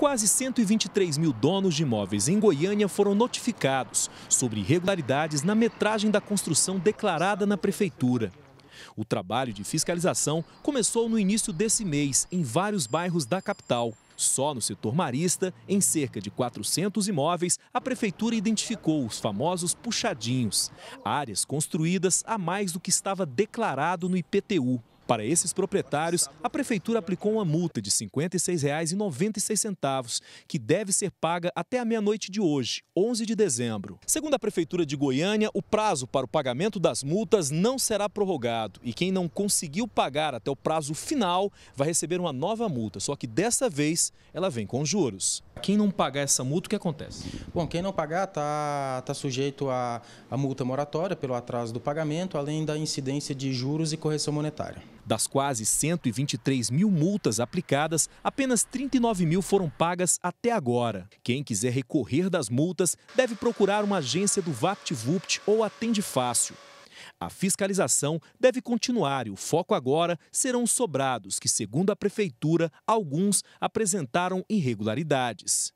Quase 123 mil donos de imóveis em Goiânia foram notificados sobre irregularidades na metragem da construção declarada na prefeitura. O trabalho de fiscalização começou no início desse mês em vários bairros da capital. Só no setor marista, em cerca de 400 imóveis, a prefeitura identificou os famosos puxadinhos, áreas construídas a mais do que estava declarado no IPTU. Para esses proprietários, a prefeitura aplicou uma multa de R$ 56,96, que deve ser paga até a meia-noite de hoje, 11 de dezembro. Segundo a prefeitura de Goiânia, o prazo para o pagamento das multas não será prorrogado e quem não conseguiu pagar até o prazo final vai receber uma nova multa, só que dessa vez ela vem com juros. Quem não pagar essa multa, o que acontece? Bom, quem não pagar está tá sujeito à, multa moratória pelo atraso do pagamento, além da incidência de juros e correção monetária. Das quase 123 mil multas aplicadas, apenas 39 mil foram pagas até agora. Quem quiser recorrer das multas deve procurar uma agência do VaptVupt ou Atende Fácil. A fiscalização deve continuar e o foco agora serão os sobrados, que, segundo a Prefeitura, alguns apresentaram irregularidades.